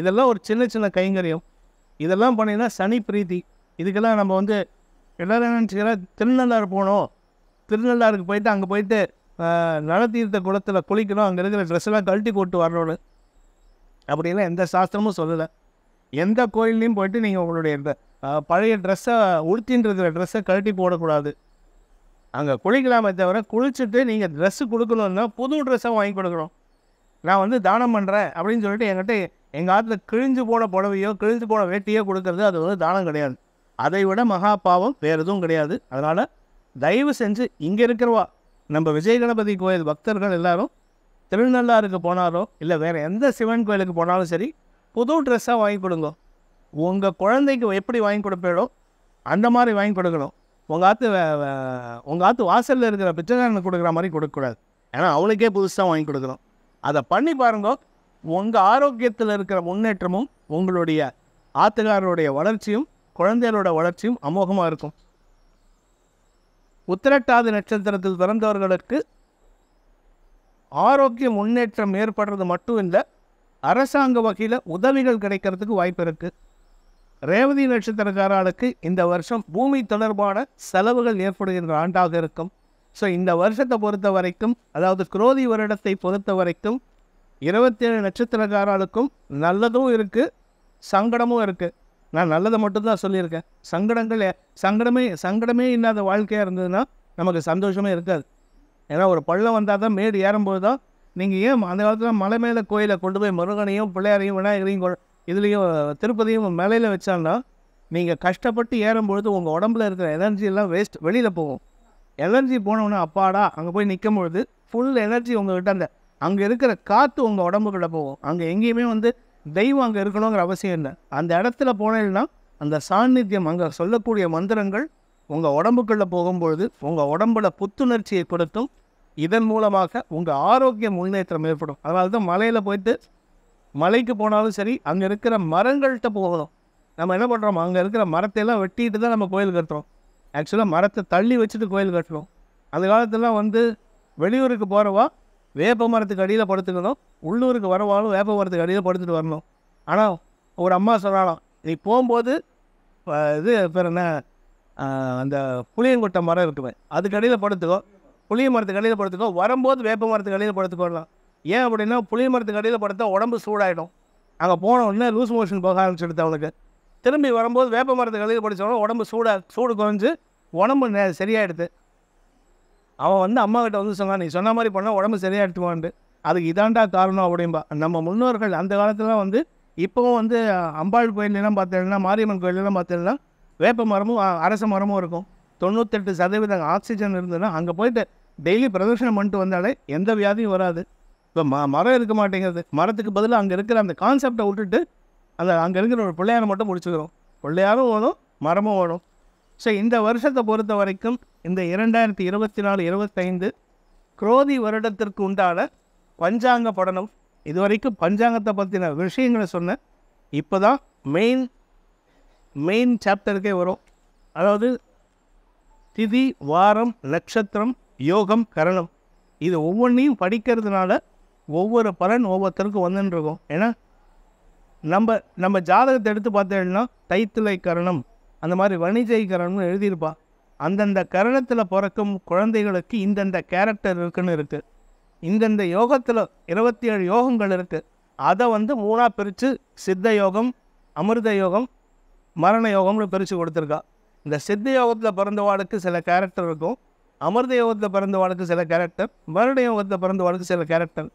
இதெல்லாம் ஒரு சின்ன சின்ன கைங்கரியம் இதெல்லாம் பண்ணிங்கன்னா சனி பிரீத்தி இதுக்கெல்லாம் நம்ம வந்து எல்லோரும் நினச்சிக்கிற திருநள்ளாறு போகணும் திருநள்ளாறுக்கு போயிட்டு அங்கே போயிட்டு நலத்தீர்த்த குளத்தில் குளிக்கணும் அங்கே இருக்கிற ட்ரெஸ்ஸெல்லாம் கழட்டி போட்டு வரணும்னு அப்படிலாம் எந்த சாஸ்திரமும் சொல்லலை எந்த கோயில்லையும் போயிட்டு நீங்கள் உங்களுடைய இந்த பழைய ட்ரெஸ்ஸை உடுத்தின்றது ட்ரெஸ்ஸை கழட்டி போடக்கூடாது அங்கே குளிக்கலாமே தவிர குளிச்சுட்டு நீங்கள் ட்ரெஸ்ஸு கொடுக்கணுன்னா புது ட்ரெஸ்ஸை வாங்கி கொடுக்குறோம் நான் வந்து தானம் பண்ணுறேன் அப்படின்னு சொல்லிட்டு என்கிட்ட எங்கள் ஆற்றுல கிழிஞ்சு போன புடவையோ கிழிஞ்சு போன வேட்டியோ கொடுக்கறது அது வந்து தானம் கிடையாது அதை விட மகா பாவம் வேறு எதுவும் கிடையாது அதனால் தயவு செஞ்சு இங்கே இருக்கிறவா நம்ம விஜய கணபதி கோயில் பக்தர்கள் எல்லோரும் திருநள்ளாருக்கு போனாலோ இல்லை வேறு எந்த சிவன் கோயிலுக்கு போனாலும் சரி புது ட்ரெஸ்ஸாக வாங்கி கொடுங்க உங்கள் குழந்தைக்கு எப்படி வாங்கி கொடுப்பீடோ அந்த மாதிரி வாங்கி கொடுக்கணும் உங்கள் ஆற்று உங்கள் ஆற்று வாசலில் இருக்கிற பிச்சைக்காரனுக்கு கொடுக்குற மாதிரி கொடுக்கக்கூடாது ஏன்னா அவளுக்கே புதுசாக வாங்கி கொடுக்கணும் அதை பண்ணி பாருங்க உங்கள் ஆரோக்கியத்தில் இருக்கிற முன்னேற்றமும் உங்களுடைய ஆத்துக்காரருடைய வளர்ச்சியும் குழந்தைகளோட வளர்ச்சியும் அமோகமாக இருக்கும் உத்திரட்டாதி நட்சத்திரத்தில் பிறந்தவர்களுக்கு ஆரோக்கிய முன்னேற்றம் ஏற்படுறது மட்டும் இல்லை அரசாங்க வகையில் உதவிகள் கிடைக்கிறதுக்கு வாய்ப்பு இருக்குது ரேவதி நட்சத்திரக்காரர்களுக்கு இந்த வருஷம் பூமி தொடர்பான செலவுகள் ஏற்படுகின்ற ஆண்டாக இருக்கும் ஸோ இந்த வருஷத்தை பொறுத்த வரைக்கும் அதாவது குரோதி வருடத்தை பொறுத்த வரைக்கும் இருபத்தேழு நட்சத்திரக்காரர்களுக்கும் நல்லதும் இருக்குது சங்கடமும் இருக்குது நான் நல்லதை மட்டும்தான் சொல்லியிருக்கேன் சங்கடங்கள் சங்கடமே சங்கடமே இல்லாத வாழ்க்கையாக இருந்ததுன்னா நமக்கு சந்தோஷமே இருக்காது ஏன்னா ஒரு பள்ளம் வந்தால் தான் மேடு ஏறும்போது தான் நீங்கள் ஏன் அந்த காலத்தில் மலை மேலே கோயிலை கொண்டு போய் முருகனையும் பிள்ளையாரையும் விநாயகரையும் இதுலேயும் திருப்பதியும் மேலையில் வச்சாங்கன்னா நீங்கள் கஷ்டப்பட்டு ஏறும்பொழுது உங்கள் உடம்புல இருக்கிற எனர்ஜியெல்லாம் வேஸ்ட் வெளியில் போகும் எனர்ஜி போனவுடனே அப்பாடா அங்கே போய் நிற்கும் பொழுது ஃபுல் எனர்ஜி உங்கள்கிட்ட அந்த அங்கே இருக்கிற காற்று உங்கள் உடம்புக்குள்ளே போகும் அங்கே எங்கேயுமே வந்து தெய்வம் அங்கே இருக்கணுங்கிற அவசியம் இல்லை அந்த இடத்துல போனேன்னா அந்த சாநித்தியம் அங்கே சொல்லக்கூடிய மந்திரங்கள் உங்கள் உடம்புக்குள்ளே போகும்பொழுது உங்கள் உடம்புல புத்துணர்ச்சியை கொடுத்தும் இதன் மூலமாக உங்கள் ஆரோக்கிய முன்னேற்றம் ஏற்படும் அதனால தான் மலையில் போயிட்டு மலைக்கு போனாலும் சரி அங்கே இருக்கிற மரங்கள்கிட்ட போகணும் நம்ம என்ன பண்ணுறோம் அங்கே இருக்கிற மரத்தையெல்லாம் வெட்டிட்டு தான் நம்ம கோயில் கட்டுறோம் ஆக்சுவலாக மரத்தை தள்ளி வச்சுட்டு கோயில் கட்டுறோம் அந்த காலத்துலாம் வந்து வெளியூருக்கு போகிறவா வேப்ப மரத்துக்கு அடியில் படுத்துக்கணும் உள்ளூருக்கு வரவாலும் வேப்ப மரத்துக்கு அடியில் படுத்துட்டு வரணும் ஆனால் ஒரு அம்மா சொன்னாலும் நீ போகும்போது இது பேர் என்ன அந்த புளியங்கொட்டை மரம் இருக்குமே கடையில் படுத்துக்கோ புளிய மரத்துக்கு கடையில் படுத்துக்கோ வரும்போது வேப்ப மரத்து கடையில் படுத்துக்கோடலாம் ஏன் அப்படின்னா புளிய மரத்துக்கு கடையில் படுத்தால் உடம்பு சூடாகிடும் அங்கே போன உடனே லூஸ் மோஷன் போக ஆரம்பிச்சிடுது அவனுக்கு திரும்பி வரும்போது வேப்ப மரத்து கடையில் படித்தவன உடம்பு சூடாக சூடு குறைஞ்சு உடம்பு நே சரியாயிடுது அவன் வந்து அம்மா கிட்ட வந்து சொன்னா நீ சொன்ன மாதிரி பண்ணால் உடம்பு சரியாயிடுவான்ட்டு அதுக்கு இதாண்டா காரணம் அப்படிம்பா நம்ம முன்னோர்கள் அந்த காலத்தில் வந்து இப்போவும் வந்து அம்பாள் கோயிலெலாம் பார்த்தீங்கன்னா மாரியம்மன் கோயிலெலாம் பார்த்தீங்கன்னா வேப்ப மரமும் அரச மரமும் இருக்கும் தொண்ணூத்தெட்டு சதவீதம் ஆக்சிஜன் இருந்ததுன்னா அங்கே போயிட்டு டெய்லி பிரதர்ஷனம் பண்ணிட்டு வந்தாலே எந்த வியாதியும் வராது இப்போ ம மரம் இருக்க மாட்டேங்கிறது மரத்துக்கு பதிலாக அங்கே இருக்கிற அந்த கான்செப்டை விட்டுட்டு அந்த அங்கே இருக்கிற ஒரு பிள்ளையாரை மட்டும் முடிச்சுக்கிறோம் பிள்ளையாரும் ஓடும் மரமும் ஓடும் ஸோ இந்த வருஷத்தை பொறுத்த வரைக்கும் இந்த இரண்டாயிரத்தி இருபத்தி நாலு இருபத்தைந்து குரோதி வருடத்திற்கு உண்டான பஞ்சாங்க படனம் இதுவரைக்கும் பஞ்சாங்கத்தை பற்றின விஷயங்களை சொன்னேன் இப்போ தான் மெயின் மெயின் சாப்டருக்கே வரும் அதாவது திதி வாரம் நட்சத்திரம் யோகம் கரணம் இது ஒவ்வொன்றையும் படிக்கிறதுனால ஒவ்வொரு பலன் ஒவ்வொருத்தருக்கும் வந்துட்டுருக்கும் ஏன்னா நம்ம நம்ம ஜாதகத்தை எடுத்து பார்த்தோம்னா தைத்துளை கரணம் அந்த மாதிரி வணிஜை கரணம்னு எழுதியிருப்பா அந்தந்த கரணத்தில் பிறக்கும் குழந்தைகளுக்கு இந்தந்த கேரக்டர் இருக்குன்னு இருக்குது இந்தந்த யோகத்தில் இருபத்தி ஏழு யோகங்கள் இருக்குது அதை வந்து மூணாக பிரித்து சித்த யோகம் அமிர்த யோகம் மரண யோகம்னு பிரித்து கொடுத்துருக்கா இந்த சித்த யோகத்தில் பிறந்தவாளுக்கு சில கேரக்டர் இருக்கும் அமிர்த யோகத்தில் பிறந்தவாளுக்கு சில கேரக்டர் மரண யோகத்தில் பிறந்தவாளுக்கு சில கேரக்டர்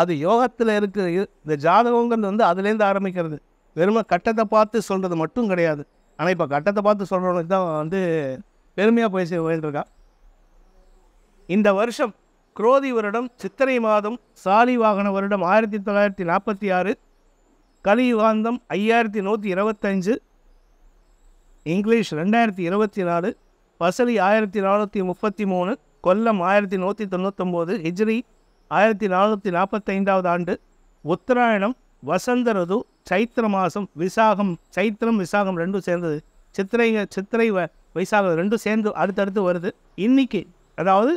அது யோகத்தில் இருக்கிற இந்த ஜாதகங்கிறது வந்து அதுலேருந்து ஆரம்பிக்கிறது வெறுமை கட்டத்தை பார்த்து சொல்கிறது மட்டும் கிடையாது ஆனால் இப்போ கட்டத்தை பார்த்து சொல்கிறவனுக்கு தான் வந்து பெருமையாக போய் செய்யிருக்கா இந்த வருஷம் குரோதி வருடம் சித்திரை மாதம் சாலி வாகன வருடம் ஆயிரத்தி தொள்ளாயிரத்தி நாற்பத்தி ஆறு கலியுகாந்தம் ஐயாயிரத்தி நூற்றி இருபத்தஞ்சு இங்கிலீஷ் ரெண்டாயிரத்தி இருபத்தி நாலு பசலி ஆயிரத்தி நானூற்றி முப்பத்தி மூணு கொல்லம் ஆயிரத்தி நூற்றி தொண்ணூத்தொம்போது ஹிஜ்ரி ஆயிரத்தி நானூற்றி நாற்பத்தைந்தாவது ஆண்டு உத்தராயணம் வசந்த ருது சைத்திர மாதம் விசாகம் சைத்திரம் விசாகம் ரெண்டும் சேர்ந்தது சித்திரை சித்திரை வைசாகம் ரெண்டும் சேர்ந்து அடுத்தடுத்து வருது இன்னைக்கு அதாவது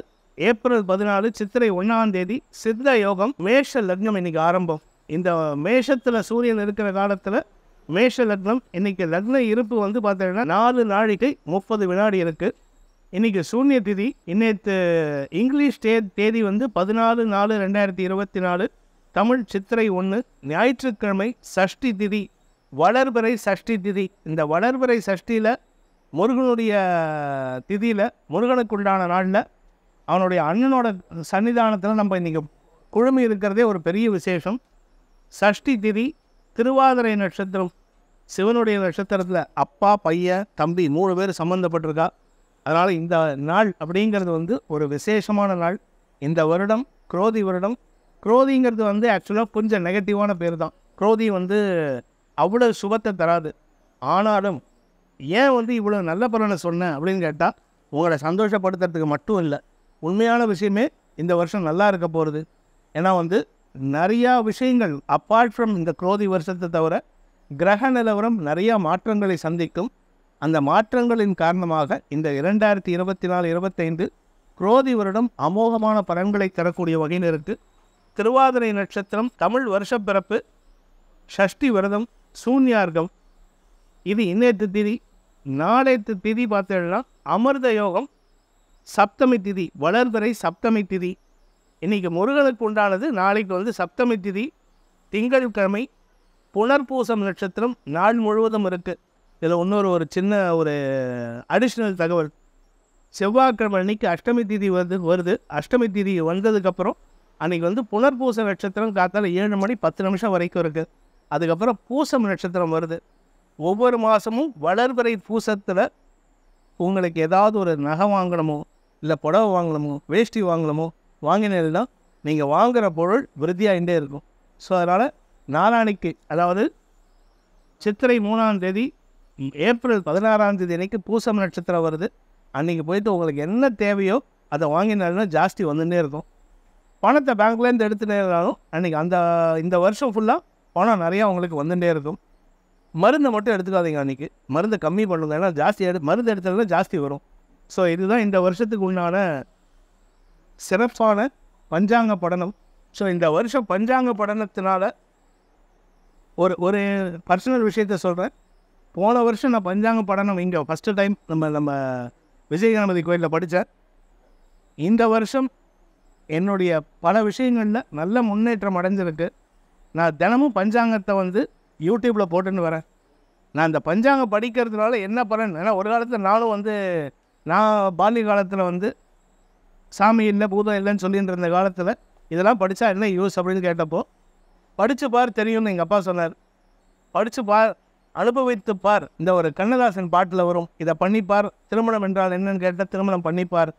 ஏப்ரல் பதினாலு சித்திரை ஒன்றாம் தேதி சித்த யோகம் மேஷ லக்னம் இன்னைக்கு ஆரம்பம் இந்த மேஷத்தில் சூரியன் இருக்கிற காலத்தில் மேஷ லக்னம் இன்னைக்கு லக்ன இருப்பு வந்து பார்த்தீங்கன்னா நாலு நாளைக்கு முப்பது வினாடி இருக்குது இன்னைக்கு சூன்ய திதி இன்னைத்து இங்கிலீஷ் தே தேதி வந்து பதினாலு நாலு ரெண்டாயிரத்தி இருபத்தி நாலு தமிழ் சித்திரை ஒன்று ஞாயிற்றுக்கிழமை சஷ்டி திதி வளர்பிறை சஷ்டி திதி இந்த வளர்பிறை சஷ்டியில் முருகனுடைய திதியில் முருகனுக்குண்டான நாளில் அவனுடைய அண்ணனோட சன்னிதானத்தில் நம்ம இன்றைக்கி குழுமி இருக்கிறதே ஒரு பெரிய விசேஷம் சஷ்டி திதி திருவாதிரை நட்சத்திரம் சிவனுடைய நட்சத்திரத்தில் அப்பா பையன் தம்பி மூணு பேர் சம்மந்தப்பட்டிருக்கா அதனால் இந்த நாள் அப்படிங்கிறது வந்து ஒரு விசேஷமான நாள் இந்த வருடம் குரோதி வருடம் குரோதிங்கிறது வந்து ஆக்சுவலாக கொஞ்சம் நெகட்டிவான பேர் தான் குரோதி வந்து அவ்வளோ சுபத்தை தராது ஆனாலும் ஏன் வந்து இவ்வளோ நல்ல பலனை சொன்னேன் அப்படின்னு கேட்டால் உங்களை சந்தோஷப்படுத்துறதுக்கு மட்டும் இல்லை உண்மையான விஷயமே இந்த வருஷம் நல்லா இருக்க போகிறது ஏன்னா வந்து நிறையா விஷயங்கள் அப்பார்ட் ஃப்ரம் இந்த குரோதி வருஷத்தை தவிர கிரக நிலவரம் நிறையா மாற்றங்களை சந்திக்கும் அந்த மாற்றங்களின் காரணமாக இந்த இரண்டாயிரத்தி இருபத்தி நாலு இருபத்தைந்து குரோதி வருடம் அமோகமான பலன்களை தரக்கூடிய வகையில் இருக்குது திருவாதிரை நட்சத்திரம் தமிழ் வருஷப்பிறப்பு ஷஷ்டி விரதம் சூன்யார்கம் இது இன்னேற்று திதி நாளேத்து திதி பார்த்தீங்கன்னா அமிர்த யோகம் சப்தமி திதி வளர்வரை சப்தமி திதி இன்றைக்கி முருகனுக்கு உண்டானது நாளைக்கு வந்து சப்தமி திதி திங்கட்கிழமை புனர்பூசம் நட்சத்திரம் நாள் முழுவதும் இருக்குது இதில் இன்னொரு ஒரு சின்ன ஒரு அடிஷ்னல் தகவல் செவ்வாய்க்கிழமை அன்னைக்கு அஷ்டமி திதி வந்து வருது அஷ்டமி திதி வந்ததுக்கப்புறம் அன்றைக்கி வந்து புனர்பூச நட்சத்திரம் காத்தால் ஏழு மணி பத்து நிமிஷம் வரைக்கும் இருக்குது அதுக்கப்புறம் பூசம் நட்சத்திரம் வருது ஒவ்வொரு மாதமும் வளர்பிறை பூசத்தில் உங்களுக்கு ஏதாவது ஒரு நகை வாங்கணுமோ இல்லை புடவை வாங்கணுமோ வேஷ்டி வாங்கணுமோ வாங்கினீங்கன்னா நீங்கள் வாங்குகிற பொருள் விருத்தியாகிட்டே இருக்கும் ஸோ அதனால் நாளானிக்கு அதாவது சித்திரை மூணாம் தேதி ஏப்ரல் பதினாறாம் தேதி அன்றைக்கி பூசம் நட்சத்திரம் வருது அன்றைக்கி போயிட்டு உங்களுக்கு என்ன தேவையோ அதை வாங்கினாலும் ஜாஸ்தி வந்துகிட்டே இருக்கும் பணத்தை பேங்க்லேருந்து எடுத்துகிட்டே இருந்தாலும் அன்றைக்கி அந்த இந்த வருஷம் ஃபுல்லாக பணம் நிறையா உங்களுக்கு வந்துகிட்டே இருக்கும் மருந்தை மட்டும் எடுத்துக்காதீங்க அன்றைக்கி மருந்தை கம்மி பண்ணுங்க ஏன்னா ஜாஸ்தி எடு மருந்து எடுத்ததுனா ஜாஸ்தி வரும் ஸோ இதுதான் இந்த வருஷத்துக்கு உண்டான சிறப்பான பஞ்சாங்க படனம் ஸோ இந்த வருஷம் பஞ்சாங்க படனத்தினால் ஒரு ஒரு பர்சனல் விஷயத்த சொல்கிறேன் போன வருஷம் நான் பஞ்சாங்க படனம் இங்கே ஃபஸ்ட்டு டைம் நம்ம நம்ம விஜயகணபதி கோயிலில் படித்தேன் இந்த வருஷம் என்னுடைய பல விஷயங்களில் நல்ல முன்னேற்றம் அடைஞ்சிருக்கு நான் தினமும் பஞ்சாங்கத்தை வந்து யூடியூப்பில் போட்டுன்னு வரேன் நான் இந்த பஞ்சாங்கம் படிக்கிறதுனால என்ன பண்ணேன் ஏன்னா ஒரு காலத்தில் நானும் வந்து நான் பால்ய காலத்தில் வந்து சாமி இல்லை பூதம் இல்லைன்னு சொல்லிட்டு இருந்த காலத்தில் இதெல்லாம் படித்தா என்ன யூஸ் அப்படின்னு கேட்டப்போ படித்து பார் தெரியும்னு எங்கள் அப்பா சொன்னார் படித்து பார் அனுபவித்து பார் இந்த ஒரு கண்ணதாசன் பாட்டில் வரும் இதை பண்ணிப்பார் திருமணம் என்றால் என்னன்னு கேட்டால் திருமணம் பண்ணிப்பார்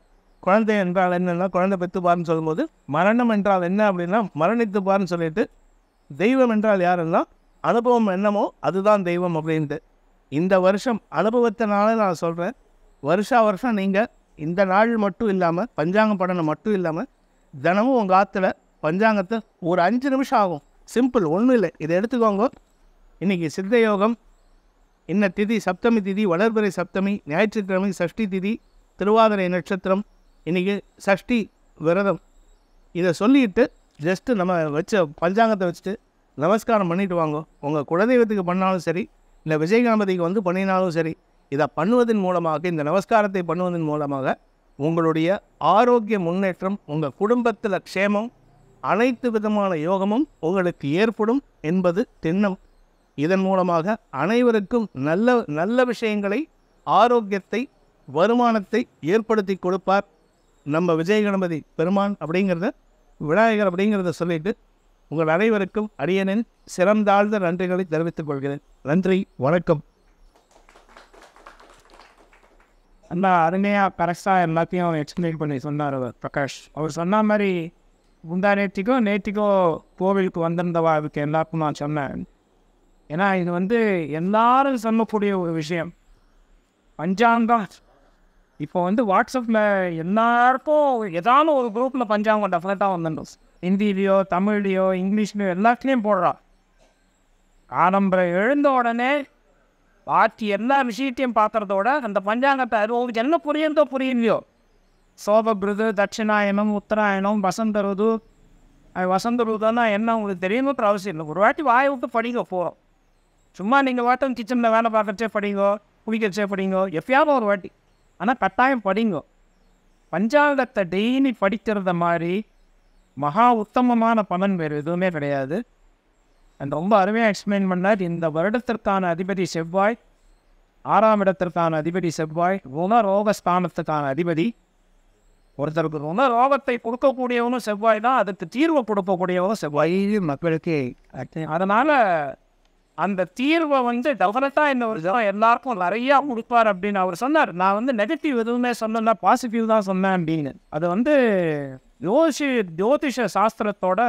குழந்தை என்றால் என்னென்னா குழந்தை பெற்று பாருன்னு சொல்லும்போது மரணம் என்றால் என்ன அப்படின்னா மரணித்து பாருன்னு சொல்லிட்டு தெய்வம் என்றால் யாருன்னா அனுபவம் என்னமோ அதுதான் தெய்வம் அப்படின்ட்டு இந்த வருஷம் அனுபவத்தினால நான் சொல்கிறேன் வருஷா வருஷம் நீங்கள் இந்த நாள் மட்டும் இல்லாமல் பஞ்சாங்க படனை மட்டும் இல்லாமல் தினமும் உங்கள் ஆற்றுல பஞ்சாங்கத்தை ஒரு அஞ்சு நிமிஷம் ஆகும் சிம்பிள் ஒன்றும் இல்லை இதை எடுத்துக்கோங்க இன்றைக்கி சித்த யோகம் இன்ன திதி சப்தமி திதி வளர்பிறை சப்தமி ஞாயிற்றுக்கிழமை சஷ்டி திதி திருவாதிரை நட்சத்திரம் இன்றைக்கி சஷ்டி விரதம் இதை சொல்லிவிட்டு ஜஸ்ட்டு நம்ம வச்ச பஞ்சாங்கத்தை வச்சுட்டு நமஸ்காரம் பண்ணிவிட்டு வாங்க உங்கள் குலதெய்வத்துக்கு பண்ணாலும் சரி இல்லை விஜயகாமதிக்கு வந்து பண்ணினாலும் சரி இதை பண்ணுவதன் மூலமாக இந்த நமஸ்காரத்தை பண்ணுவதன் மூலமாக உங்களுடைய ஆரோக்கிய முன்னேற்றம் உங்கள் குடும்பத்தில் க்ஷேமம் அனைத்து விதமான யோகமும் உங்களுக்கு ஏற்படும் என்பது திண்ணம் இதன் மூலமாக அனைவருக்கும் நல்ல நல்ல விஷயங்களை ஆரோக்கியத்தை வருமானத்தை ஏற்படுத்தி கொடுப்பார் நம்ம விஜய கணபதி பெருமான் அப்படிங்கிறத விநாயகர் அப்படிங்கிறத சொல்லிட்டு உங்கள் அனைவருக்கும் அரியனின் சிறந்தாழ்ந்த நன்றிகளை தெரிவித்துக் கொள்கிறேன் நன்றி வணக்கம் நல்லா அருமையாக கரெக்டாக எல்லாத்தையும் அவர் எக்ஸ்பிளைன் பண்ணி சொன்னார் அவர் பிரகாஷ் அவர் சொன்ன மாதிரி முந்தா நேற்றுக்கும் நேற்றுக்கும் கோவிலுக்கு வந்திருந்தவா அதுக்கு எல்லாருக்கும் நான் சொன்னேன் ஏன்னா இது வந்து எல்லாரும் சொல்லக்கூடிய ஒரு விஷயம் பஞ்சாங்கம் இப்போ வந்து வாட்ஸ்அப்பில் எல்லாருக்கும் ஏதாவது ஒரு குரூப்பில் பஞ்சாங்கம் டெஃபினட்டாக வந்துடும் ஹிந்திலேயோ தமிழ்லேயோ இங்கிலீஷ்லேயோ எல்லாத்துலேயும் போடுறான் ஆரம்பரம் எழுந்த உடனே பாட்டி எல்லா விஷயத்தையும் பார்க்குறதோட அந்த பஞ்சாங்கத்தை அது உங்களுக்கு என்ன புரியுதோ புரியலையோ சோப பிருது தட்சிணாயனம் உத்தராயணம் வசந்த ருது வசந்த ருதுன்னா என்ன உங்களுக்கு தெரியணுன்ற அவசியம் இல்லை ஒரு வாட்டி வாய் விட்டு படிங்க போகிறோம் சும்மா நீங்கள் வாட்டம் கிச்சனில் வேலை பார்க்குறச்சே படிங்கோ குடிக்கிறச்சே படிங்கோ எப்பயாவது ஒரு வாட்டி ஆனால் கட்டாயம் படிங்கோ பஞ்சாங்கத்தை டெய்லி படிக்கிறத மாதிரி மகா உத்தமமான பலன் வேறு எதுவுமே கிடையாது ரொம்ப அருமையாக எக்ஸ்பிளைன் பண்ணார் இந்த வருடத்திற்கான அதிபதி செவ்வாய் ஆறாம் இடத்திற்கான அதிபதி செவ்வாய் ரோக ஸ்தானத்துக்கான அதிபதி ஒருத்தருக்கு ருண ரோகத்தை கொடுக்கக்கூடியவனும் செவ்வாய் தான் அதுக்கு தீர்வை கொடுக்கக்கூடியவனும் செவ்வாய் மக்களுக்கு அதனால் அந்த தீர்வை வந்து டெஃபினட்டாக இந்த ஒரு எல்லாருக்கும் நிறையா கொடுப்பார் அப்படின்னு அவர் சொன்னார் நான் வந்து நெகட்டிவ் எதுவுமே சொன்னேன்னா பாசிட்டிவ் தான் சொன்னேன் அப்படின்னு அது வந்து ஜோதிஷ ஜோதிஷ சாஸ்திரத்தோட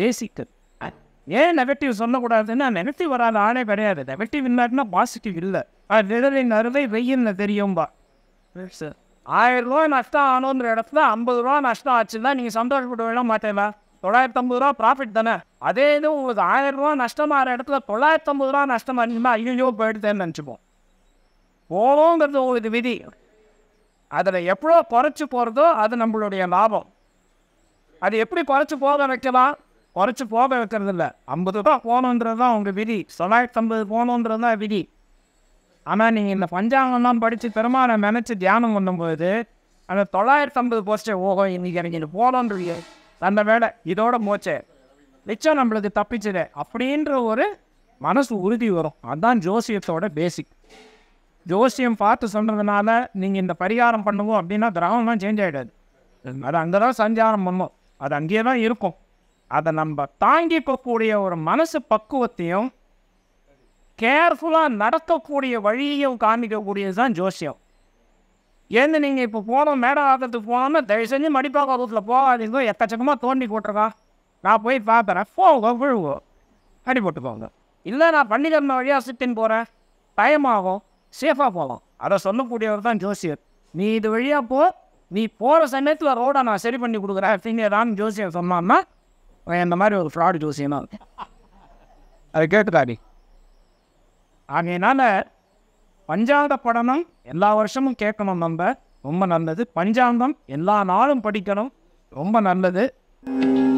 தேசிக்கு ஏன் நெகட்டிவ் சொல்லக்கூடாதுன்னா நெகட்டிவ் வராத ஆளே கிடையாது நெகட்டிவ் இல்லாட்டினா பாசிட்டிவ் இல்லை அது நிழலின் அருவை வெயில்ல தெரியும்பா சார் ஆயிரம் ரூபா நஷ்டம் ஆனோன்ற இடத்துல ஐம்பது ரூபா நஷ்டம் ஆச்சுன்னா நீங்கள் சந்தோஷப்படவே மாட்டேங்களா தொள்ளாயிரத்தி ஐம்பது ரூபா ப்ராஃபிட் தானே அதே இது உங்களுக்கு ஆயிரம் ரூபா நஷ்டமாகிற இடத்துல தொள்ளாயிரத்தி ஐம்பது ரூபா நஷ்டம் ஆச்சுன்னா ஐயோ போயிடுதேன்னு நினச்சிப்போம் போகணுங்கிறது உங்களுக்கு விதி அதில் எவ்வளோ குறைச்சி போகிறதோ அது நம்மளுடைய லாபம் அது எப்படி குறைச்சி போக வைக்கலாம் குறைச்சி போக வைக்கிறது இல்லை ஐம்பது ரூபா போகணுன்றது தான் உங்கள் விதி தொள்ளாயிரத்தி ஐம்பது போகணுன்றது தான் விதி ஆனால் நீங்கள் இந்த பஞ்சாங்கம்லாம் படித்து பெருமாளை நினச்சி தியானம் பண்ணும்போது அந்த தொள்ளாயிரத்தி ஐம்பது போஸ்டே ஓகோ இன்றைக்கி இறங்கிட்டு போகலான்றீங்க அந்த வேலை இதோட மோச்சே நிச்சயம் நம்மளுக்கு தப்பிச்சிட அப்படின்ற ஒரு மனசு உறுதி வரும் அதுதான் ஜோசியத்தோட பேசிக் ஜோசியம் பார்த்து சொல்கிறதுனால நீங்கள் இந்த பரிகாரம் பண்ணுவோம் அப்படின்னா கிராமம்லாம் சேஞ்ச் ஆகிடாது அது அங்கே தான் சஞ்சாரம் பண்ணும் அது அங்கேயே தான் இருக்கும் அதை நம்ம தாங்கிக்கக்கூடிய ஒரு மனசு பக்குவத்தையும் கேர்ஃபுல்லாக நடக்கக்கூடிய வழியையும் காமிக்கக்கூடியது தான் ஜோசியம் ஏன்னு நீங்கள் இப்போ போனோம் மேடம் ஆகிறதுக்கு போனோம்னா தயவு செஞ்சு மடிப்பாக்க ரூட்டில் போகாதீங்க எக்கச்சக்கமாக தோண்டி போட்டிருக்கா நான் போய் பார்க்குறேன் போங்க விழுவோம் அடி போட்டுக்கோங்க இல்லை நான் பன்னிக்கிழமை வழியாக சுற்றின் போகிறேன் டைம் ஆகும் சேஃபாக போகலாம் அதை சொல்லக்கூடியவர் தான் ஜோசியர் நீ இது வழியாக போ நீ போகிற சமயத்தில் ரோடை நான் சரி பண்ணி கொடுக்குறேன் அப்படிங்கிறதான் ஜோசியர் சொன்னான்னா இந்த மாதிரி ஒரு ஃப்ராடு ஜோசியம் அதை அது கேட்டுதாடி ஆகையினால் பஞ்சாந்த படனம் எல்லா வருஷமும் கேட்கணும் நம்ம ரொம்ப நல்லது பஞ்சாந்தம் எல்லா நாளும் படிக்கணும் ரொம்ப நல்லது